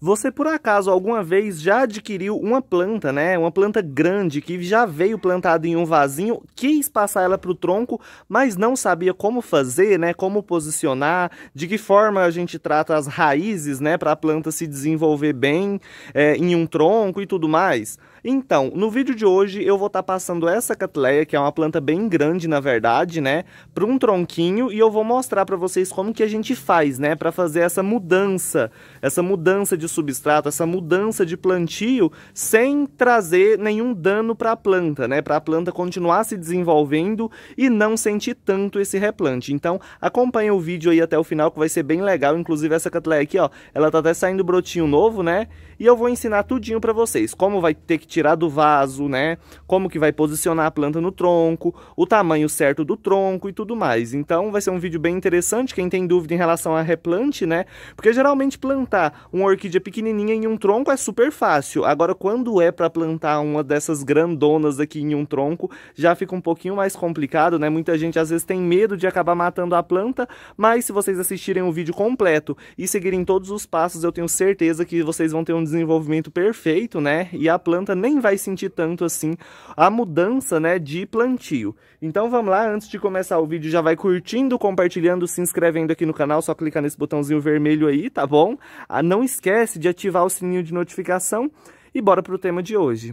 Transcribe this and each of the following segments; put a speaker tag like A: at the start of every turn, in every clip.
A: Você por acaso alguma vez já adquiriu uma planta, né? Uma planta grande que já veio plantada em um vasinho, quis passar ela para o tronco, mas não sabia como fazer, né? Como posicionar, de que forma a gente trata as raízes, né? Para a planta se desenvolver bem é, em um tronco e tudo mais. Então, no vídeo de hoje eu vou estar tá passando essa catleia, que é uma planta bem grande na verdade, né, para um tronquinho e eu vou mostrar para vocês como que a gente faz, né, para fazer essa mudança, essa mudança de substrato, essa mudança de plantio sem trazer nenhum dano para a planta, né, para a planta continuar se desenvolvendo e não sentir tanto esse replante. Então, acompanha o vídeo aí até o final que vai ser bem legal, inclusive essa catleia aqui, ó, ela tá até saindo brotinho novo, né? E eu vou ensinar tudinho para vocês, como vai ter que tirar do vaso, né? Como que vai posicionar a planta no tronco, o tamanho certo do tronco e tudo mais. Então vai ser um vídeo bem interessante, quem tem dúvida em relação a replante, né? Porque geralmente plantar uma orquídea pequenininha em um tronco é super fácil. Agora quando é para plantar uma dessas grandonas aqui em um tronco, já fica um pouquinho mais complicado, né? Muita gente às vezes tem medo de acabar matando a planta, mas se vocês assistirem o vídeo completo e seguirem todos os passos, eu tenho certeza que vocês vão ter um desenvolvimento perfeito, né? E a planta nem vai sentir tanto assim a mudança, né, de plantio. Então vamos lá, antes de começar o vídeo já vai curtindo, compartilhando, se inscrevendo aqui no canal, só clicar nesse botãozinho vermelho aí, tá bom? Ah, não esquece de ativar o sininho de notificação e bora pro tema de hoje.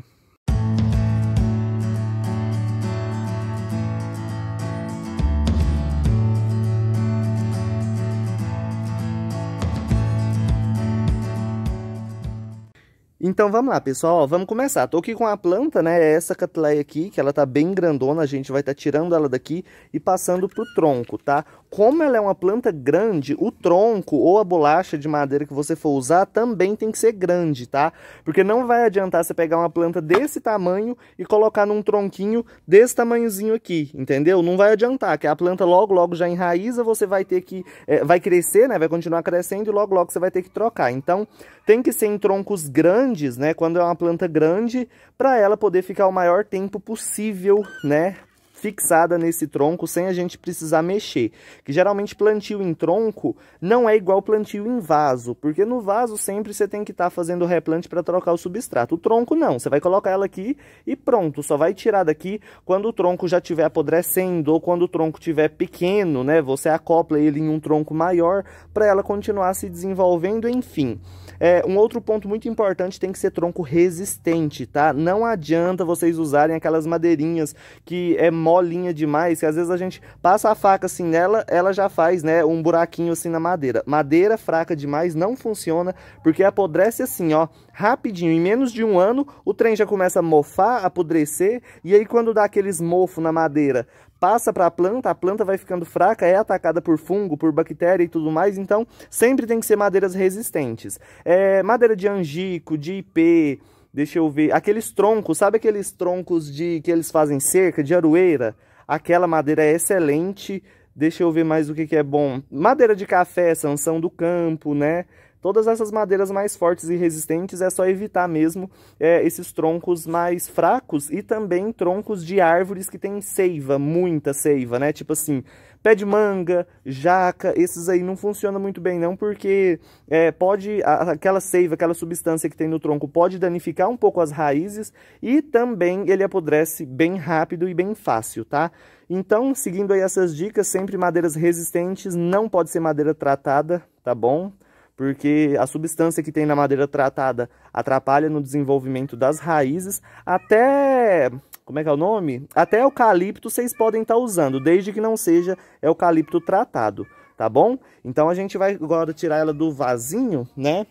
A: Então vamos lá, pessoal, vamos começar. Tô aqui com a planta, né, é essa catleia aqui, que ela tá bem grandona, a gente vai estar tá tirando ela daqui e passando pro tronco, tá? como ela é uma planta grande, o tronco ou a bolacha de madeira que você for usar também tem que ser grande, tá? Porque não vai adiantar você pegar uma planta desse tamanho e colocar num tronquinho desse tamanhozinho aqui, entendeu? Não vai adiantar, que a planta logo, logo já enraiza, você vai ter que... É, vai crescer, né? Vai continuar crescendo e logo, logo você vai ter que trocar. Então, tem que ser em troncos grandes, né? Quando é uma planta grande, para ela poder ficar o maior tempo possível, né? fixada nesse tronco sem a gente precisar mexer. Que geralmente plantio em tronco não é igual plantio em vaso, porque no vaso sempre você tem que estar tá fazendo replante para trocar o substrato. O tronco não, você vai colocar ela aqui e pronto, só vai tirar daqui quando o tronco já estiver apodrecendo ou quando o tronco estiver pequeno, né? Você acopla ele em um tronco maior para ela continuar se desenvolvendo, enfim. É, um outro ponto muito importante tem que ser tronco resistente, tá? Não adianta vocês usarem aquelas madeirinhas que é molinha demais, que às vezes a gente passa a faca assim nela, ela já faz, né, um buraquinho assim na madeira. Madeira fraca demais não funciona, porque apodrece assim, ó, rapidinho. Em menos de um ano, o trem já começa a mofar, apodrecer, e aí quando dá aqueles mofo na madeira, passa para a planta, a planta vai ficando fraca, é atacada por fungo, por bactéria e tudo mais, então sempre tem que ser madeiras resistentes. É, madeira de angico, de ipê, Deixa eu ver. Aqueles troncos, sabe aqueles troncos de que eles fazem cerca, de aroeira? Aquela madeira é excelente. Deixa eu ver mais o que, que é bom. Madeira de café, sanção do campo, né? Todas essas madeiras mais fortes e resistentes é só evitar mesmo é, esses troncos mais fracos e também troncos de árvores que têm seiva, muita seiva, né? Tipo assim, Pé de manga, jaca, esses aí não funcionam muito bem não, porque é, pode, aquela seiva, aquela substância que tem no tronco pode danificar um pouco as raízes e também ele apodrece bem rápido e bem fácil, tá? Então, seguindo aí essas dicas, sempre madeiras resistentes, não pode ser madeira tratada, tá bom? porque a substância que tem na madeira tratada atrapalha no desenvolvimento das raízes, até como é que é o nome? Até eucalipto vocês podem estar tá usando, desde que não seja eucalipto tratado, tá bom? Então a gente vai agora tirar ela do vasinho, né?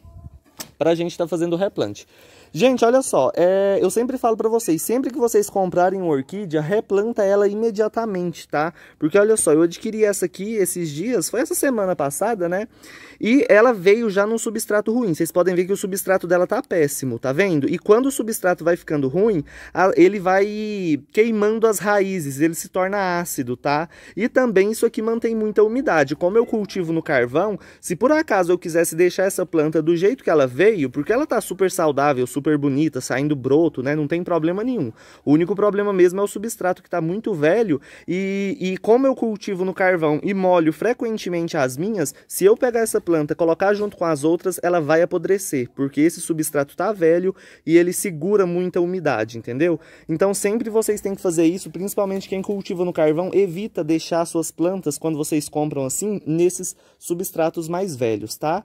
A: Pra gente estar tá fazendo o replante. Gente, olha só, é, eu sempre falo para vocês, sempre que vocês comprarem uma orquídea, replanta ela imediatamente, tá? Porque olha só, eu adquiri essa aqui esses dias, foi essa semana passada, né? E ela veio já num substrato ruim, vocês podem ver que o substrato dela tá péssimo, tá vendo? E quando o substrato vai ficando ruim, ele vai queimando as raízes, ele se torna ácido, tá? E também isso aqui mantém muita umidade, como eu cultivo no carvão, se por acaso eu quisesse deixar essa planta do jeito que ela veio, porque ela tá super saudável, super super bonita, saindo broto, né? Não tem problema nenhum. O único problema mesmo é o substrato que está muito velho e, e como eu cultivo no carvão e molho frequentemente as minhas, se eu pegar essa planta, colocar junto com as outras, ela vai apodrecer, porque esse substrato está velho e ele segura muita umidade, entendeu? Então sempre vocês têm que fazer isso, principalmente quem cultiva no carvão, evita deixar suas plantas quando vocês compram assim nesses substratos mais velhos, tá?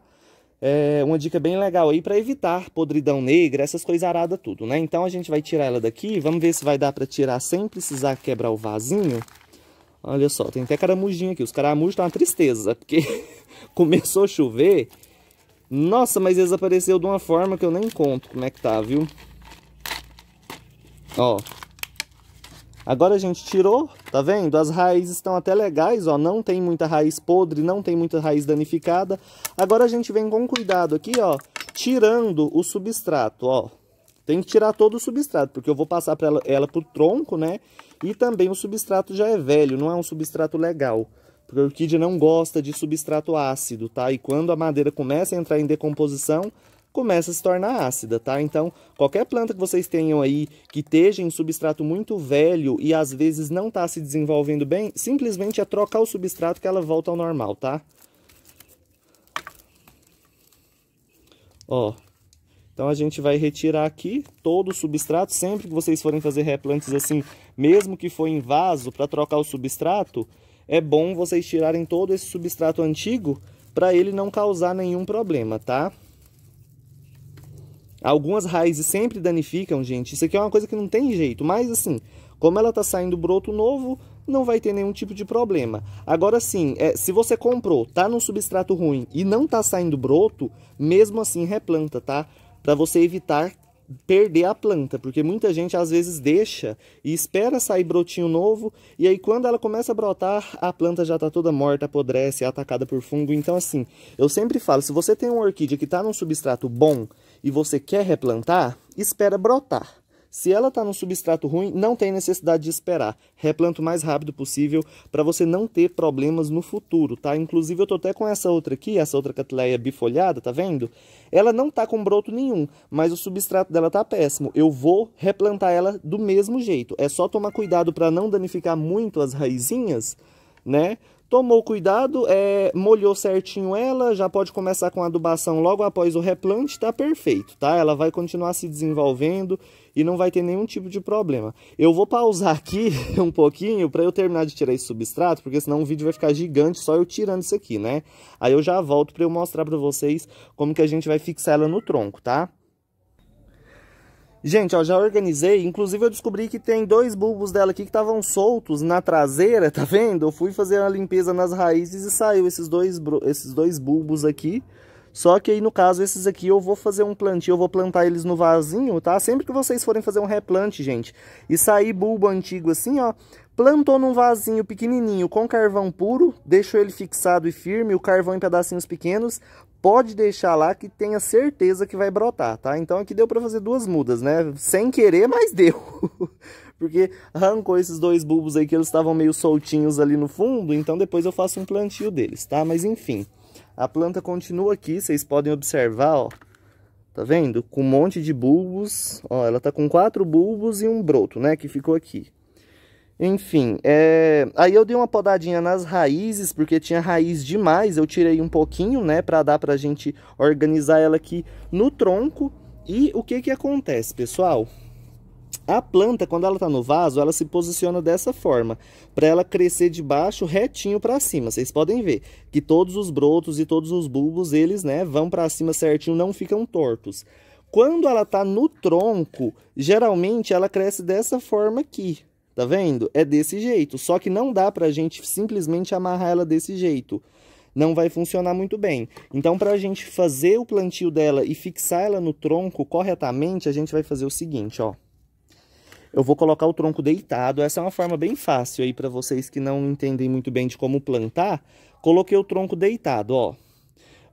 A: é uma dica bem legal aí para evitar podridão negra, essas coisas tudo, né? Então a gente vai tirar ela daqui, vamos ver se vai dar para tirar sem precisar quebrar o vasinho. Olha só, tem até caramujinho aqui, os caramujos estão uma tristeza, porque começou a chover. Nossa, mas eles apareceram de uma forma que eu nem conto como é que tá, viu? Ó, Agora a gente tirou, tá vendo? As raízes estão até legais, ó, não tem muita raiz podre, não tem muita raiz danificada. Agora a gente vem com cuidado aqui, ó, tirando o substrato, ó. Tem que tirar todo o substrato, porque eu vou passar para ela, ela pro tronco, né? E também o substrato já é velho, não é um substrato legal. Porque a orquídea não gosta de substrato ácido, tá? E quando a madeira começa a entrar em decomposição, começa a se tornar ácida, tá? Então, qualquer planta que vocês tenham aí que esteja em substrato muito velho e às vezes não está se desenvolvendo bem, simplesmente é trocar o substrato que ela volta ao normal, tá? Ó, então a gente vai retirar aqui todo o substrato, sempre que vocês forem fazer replantes assim, mesmo que for em vaso, para trocar o substrato, é bom vocês tirarem todo esse substrato antigo para ele não causar nenhum problema, tá? Algumas raízes sempre danificam, gente. Isso aqui é uma coisa que não tem jeito, mas assim, como ela está saindo broto novo, não vai ter nenhum tipo de problema. Agora sim, é, se você comprou, tá num substrato ruim e não tá saindo broto, mesmo assim replanta, tá? Para você evitar perder a planta, porque muita gente às vezes deixa e espera sair brotinho novo, e aí quando ela começa a brotar, a planta já tá toda morta, apodrece, é atacada por fungo. Então assim, eu sempre falo, se você tem uma orquídea que tá num substrato bom e você quer replantar, espera brotar. Se ela está num substrato ruim, não tem necessidade de esperar. Replanta o mais rápido possível para você não ter problemas no futuro, tá? Inclusive, eu estou até com essa outra aqui, essa outra catleia bifolhada, tá vendo? Ela não está com broto nenhum, mas o substrato dela está péssimo. Eu vou replantar ela do mesmo jeito. É só tomar cuidado para não danificar muito as raizinhas, né? Tomou cuidado, é, molhou certinho ela, já pode começar com adubação logo após o replante, tá perfeito, tá? Ela vai continuar se desenvolvendo e não vai ter nenhum tipo de problema. Eu vou pausar aqui um pouquinho para eu terminar de tirar esse substrato, porque senão o vídeo vai ficar gigante só eu tirando isso aqui, né? Aí eu já volto para eu mostrar para vocês como que a gente vai fixar ela no tronco, tá? Gente, ó, já organizei, inclusive eu descobri que tem dois bulbos dela aqui que estavam soltos na traseira, tá vendo? Eu fui fazer a limpeza nas raízes e saiu esses dois, esses dois bulbos aqui. Só que aí, no caso, esses aqui eu vou fazer um plantio, eu vou plantar eles no vasinho, tá? Sempre que vocês forem fazer um replante, gente, e sair bulbo antigo assim, ó, plantou num vasinho pequenininho com carvão puro, deixou ele fixado e firme, o carvão em pedacinhos pequenos, pode deixar lá que tenha certeza que vai brotar, tá? Então aqui deu para fazer duas mudas, né? Sem querer, mas deu. Porque arrancou esses dois bulbos aí que eles estavam meio soltinhos ali no fundo, então depois eu faço um plantio deles, tá? Mas enfim, a planta continua aqui, vocês podem observar, ó. Tá vendo? Com um monte de bulbos, ó, ela tá com quatro bulbos e um broto, né? Que ficou aqui. Enfim, é... aí eu dei uma podadinha nas raízes, porque tinha raiz demais, eu tirei um pouquinho, né, para dar pra gente organizar ela aqui no tronco. E o que que acontece, pessoal? A planta, quando ela está no vaso, ela se posiciona dessa forma, para ela crescer de baixo retinho para cima. Vocês podem ver que todos os brotos e todos os bulbos, eles né, vão para cima certinho, não ficam tortos. Quando ela está no tronco, geralmente ela cresce dessa forma aqui, Tá vendo? É desse jeito. Só que não dá pra gente simplesmente amarrar ela desse jeito. Não vai funcionar muito bem. Então, pra gente fazer o plantio dela e fixar ela no tronco corretamente, a gente vai fazer o seguinte, ó. Eu vou colocar o tronco deitado. Essa é uma forma bem fácil aí pra vocês que não entendem muito bem de como plantar. Coloquei o tronco deitado, ó.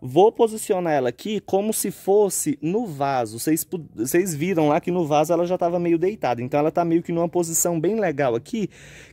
A: Vou posicionar ela aqui como se fosse no vaso. Vocês, viram lá que no vaso ela já estava meio deitada. Então ela está meio que numa posição bem legal aqui,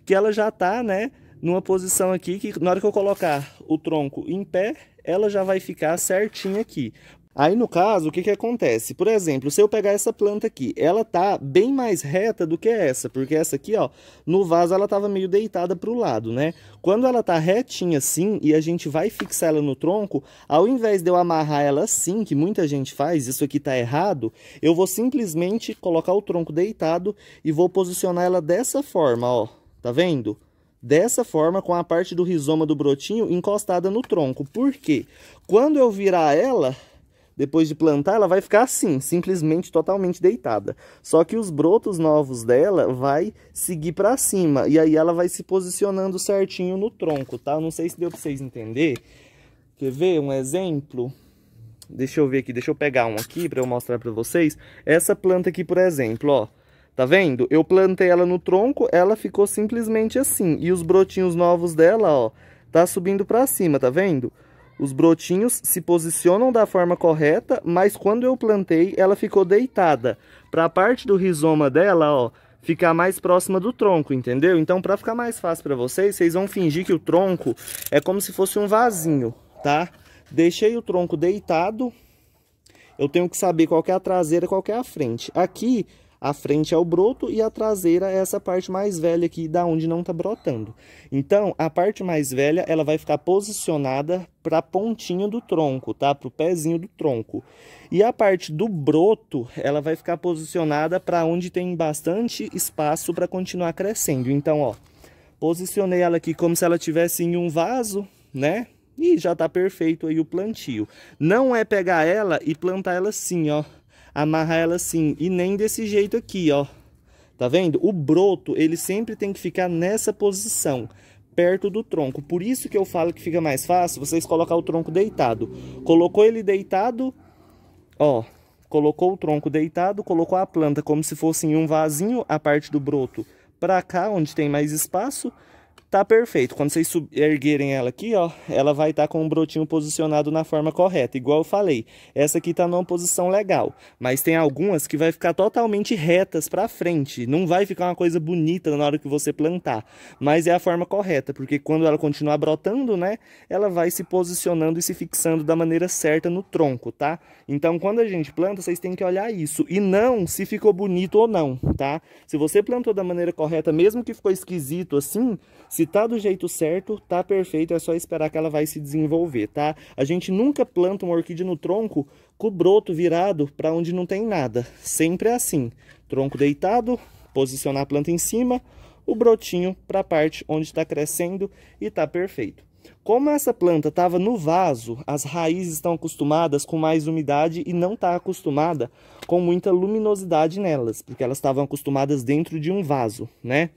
A: que ela já está, né, numa posição aqui que na hora que eu colocar o tronco em pé, ela já vai ficar certinha aqui. Aí, no caso, o que, que acontece? Por exemplo, se eu pegar essa planta aqui, ela tá bem mais reta do que essa, porque essa aqui, ó, no vaso ela tava meio deitada para o lado, né? Quando ela tá retinha assim e a gente vai fixar ela no tronco, ao invés de eu amarrar ela assim, que muita gente faz, isso aqui tá errado, eu vou simplesmente colocar o tronco deitado e vou posicionar ela dessa forma, ó, tá vendo? dessa forma com a parte do rizoma do brotinho encostada no tronco. Por quê? Quando eu virar ela, depois de plantar, ela vai ficar assim, simplesmente totalmente deitada. Só que os brotos novos dela vai seguir para cima e aí ela vai se posicionando certinho no tronco, tá? Não sei se deu para vocês entender. Quer ver um exemplo? Deixa eu ver aqui, deixa eu pegar um aqui para eu mostrar para vocês. Essa planta aqui, por exemplo, ó. Tá vendo? Eu plantei ela no tronco, ela ficou simplesmente assim. E os brotinhos novos dela, ó, tá subindo para cima, tá vendo? Tá vendo? Os brotinhos se posicionam da forma correta, mas quando eu plantei, ela ficou deitada. Para a parte do rizoma dela, ó, ficar mais próxima do tronco, entendeu? Então, para ficar mais fácil para vocês, vocês vão fingir que o tronco é como se fosse um vasinho, tá? Deixei o tronco deitado. Eu tenho que saber qual é a traseira, qual é a frente. Aqui, a frente é o broto e a traseira é essa parte mais velha aqui, da onde não está brotando. Então, a parte mais velha, ela vai ficar posicionada para a pontinha do tronco, tá? Para o pezinho do tronco. E a parte do broto, ela vai ficar posicionada para onde tem bastante espaço para continuar crescendo. Então, ó, posicionei ela aqui como se ela tivesse em um vaso, né? E já tá perfeito aí o plantio. Não é pegar ela e plantar ela assim, ó amarrar ela assim, e nem desse jeito aqui, ó. Tá vendo? O broto, ele sempre tem que ficar nessa posição, perto do tronco. Por isso que eu falo que fica mais fácil vocês colocar o tronco deitado. Colocou ele deitado, ó, colocou o tronco deitado, colocou a planta como se fosse em um vasinho, a parte do broto para cá, onde tem mais espaço, tá perfeito. Quando vocês erguerem ela aqui, ó, ela vai estar tá com o brotinho posicionado na forma correta. Igual eu falei, essa aqui tá numa posição legal, mas tem algumas que vai ficar totalmente retas para frente. Não vai ficar uma coisa bonita na hora que você plantar, mas é a forma correta, porque quando ela continuar brotando, né, ela vai se posicionando e se fixando da maneira certa no tronco, tá? Então, quando a gente planta, vocês têm que olhar isso e não se ficou bonito ou não, tá? Se você plantou da maneira correta, mesmo que ficou esquisito assim, se se tá do jeito certo, tá perfeito, é só esperar que ela vai se desenvolver, tá? A gente nunca planta uma orquídea no tronco com o broto virado para onde não tem nada. Sempre é assim. Tronco deitado, posicionar a planta em cima, o brotinho para a parte onde está crescendo e tá perfeito. Como essa planta estava no vaso, as raízes estão acostumadas com mais umidade e não está acostumada com muita luminosidade nelas, porque elas estavam acostumadas dentro de um vaso, né?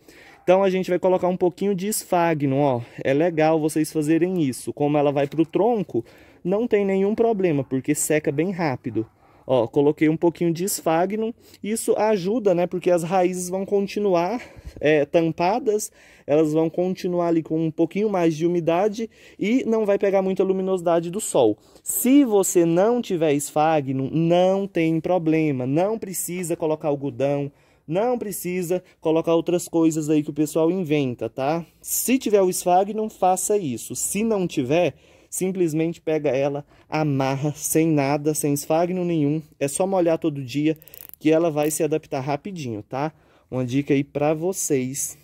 A: Então a gente vai colocar um pouquinho de esfagno, ó. É legal vocês fazerem isso. Como ela vai para o tronco, não tem nenhum problema, porque seca bem rápido. Ó, coloquei um pouquinho de esfagno. Isso ajuda, né? Porque as raízes vão continuar é, tampadas, elas vão continuar ali com um pouquinho mais de umidade e não vai pegar muita luminosidade do sol. Se você não tiver esfagno, não tem problema, não precisa colocar algodão, não precisa colocar outras coisas aí que o pessoal inventa, tá? Se tiver o esfag, não faça isso. Se não tiver, simplesmente pega ela, amarra, sem nada, sem esfagno nenhum. É só molhar todo dia que ela vai se adaptar rapidinho, tá? Uma dica aí pra vocês.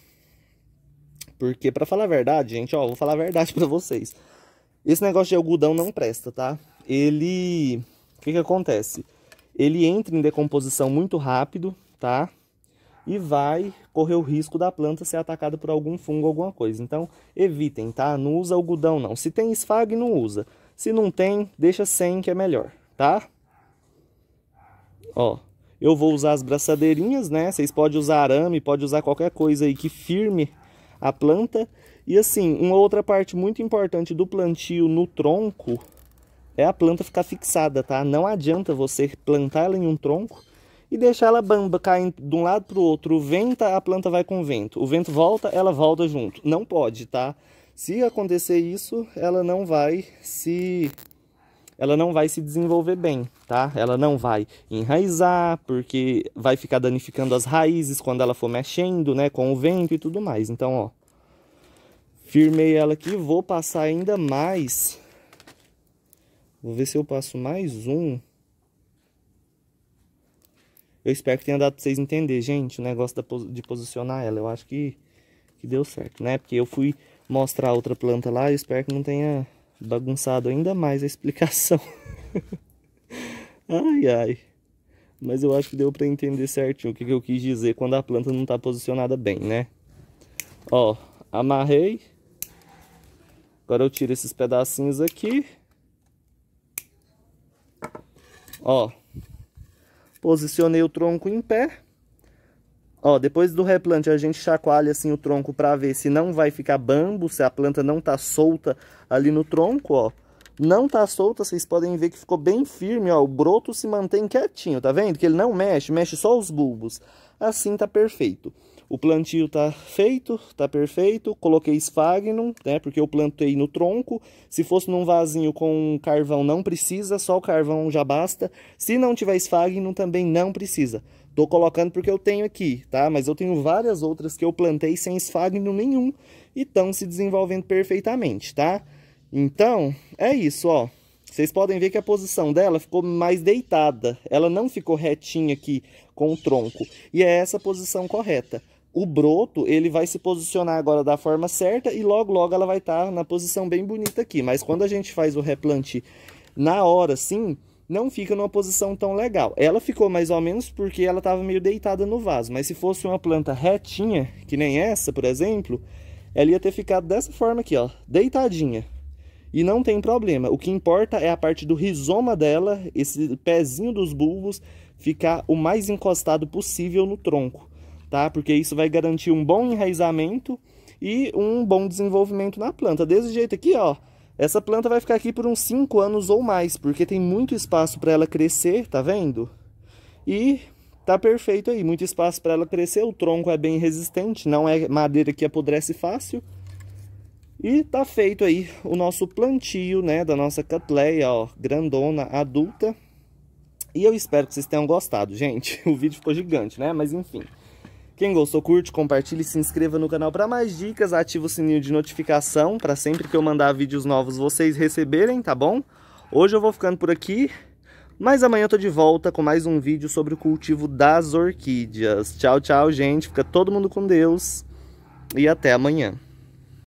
A: Porque, pra falar a verdade, gente, ó, vou falar a verdade pra vocês. Esse negócio de algodão não presta, tá? Ele... O que que acontece? Ele entra em decomposição muito rápido, tá? e vai correr o risco da planta ser atacada por algum fungo, alguma coisa. Então, evitem, tá? Não usa algodão, não. Se tem esfague, não usa. Se não tem, deixa sem, que é melhor, tá? Ó, eu vou usar as braçadeirinhas, né? Vocês podem usar arame, pode usar qualquer coisa aí que firme a planta. E assim, uma outra parte muito importante do plantio no tronco é a planta ficar fixada, tá? Não adianta você plantar ela em um tronco e deixa ela bamba, cair de um lado para o outro, venta, a planta vai com o vento. O vento volta, ela volta junto. Não pode, tá? Se acontecer isso, ela não vai se ela não vai se desenvolver bem, tá? Ela não vai enraizar, porque vai ficar danificando as raízes quando ela for mexendo, né, com o vento e tudo mais. Então, ó, firmei ela aqui, vou passar ainda mais. Vou ver se eu passo mais um. Eu espero que tenha dado pra vocês entenderem, gente, o negócio de posicionar ela. Eu acho que, que deu certo, né? Porque eu fui mostrar outra planta lá, eu espero que não tenha bagunçado ainda mais a explicação. ai, ai. Mas eu acho que deu pra entender certinho o que, que eu quis dizer quando a planta não tá posicionada bem, né? Ó, amarrei. Agora eu tiro esses pedacinhos aqui. Ó, Posicionei o tronco em pé. Ó, depois do replante a gente chacoalha assim o tronco para ver se não vai ficar bambo, se a planta não tá solta ali no tronco, ó. Não tá solta, vocês podem ver que ficou bem firme, ó. O broto se mantém quietinho, tá vendo? Que ele não mexe, mexe só os bulbos. Assim tá perfeito. O plantio tá feito, tá perfeito. Coloquei esfagnum, né? Porque eu plantei no tronco. Se fosse num vasinho com carvão, não precisa, só o carvão já basta. Se não tiver esfagnum, também não precisa. Tô colocando porque eu tenho aqui, tá? Mas eu tenho várias outras que eu plantei sem esfagnum nenhum e estão se desenvolvendo perfeitamente, tá? Então, é isso, ó. Vocês podem ver que a posição dela ficou mais deitada. Ela não ficou retinha aqui com o tronco. E é essa a posição correta o broto ele vai se posicionar agora da forma certa e logo logo ela vai estar tá na posição bem bonita aqui. Mas quando a gente faz o replante na hora sim, não fica numa posição tão legal. Ela ficou mais ou menos porque ela estava meio deitada no vaso, mas se fosse uma planta retinha, que nem essa, por exemplo, ela ia ter ficado dessa forma aqui, ó, deitadinha. E não tem problema. O que importa é a parte do rizoma dela, esse pezinho dos bulbos, ficar o mais encostado possível no tronco tá? Porque isso vai garantir um bom enraizamento e um bom desenvolvimento na planta. Desse jeito aqui, ó, essa planta vai ficar aqui por uns 5 anos ou mais, porque tem muito espaço para ela crescer, tá vendo? E tá perfeito aí, muito espaço para ela crescer, o tronco é bem resistente, não é madeira que apodrece fácil. E tá feito aí o nosso plantio, né, da nossa catleia, ó, grandona, adulta. E eu espero que vocês tenham gostado, gente. O vídeo ficou gigante, né? Mas enfim. Quem gostou, curte, compartilhe, se inscreva no canal para mais dicas, ativa o sininho de notificação para sempre que eu mandar vídeos novos vocês receberem, tá bom? Hoje eu vou ficando por aqui, mas amanhã eu tô de volta com mais um vídeo sobre o cultivo das orquídeas. Tchau, tchau, gente. Fica todo mundo com Deus e até amanhã.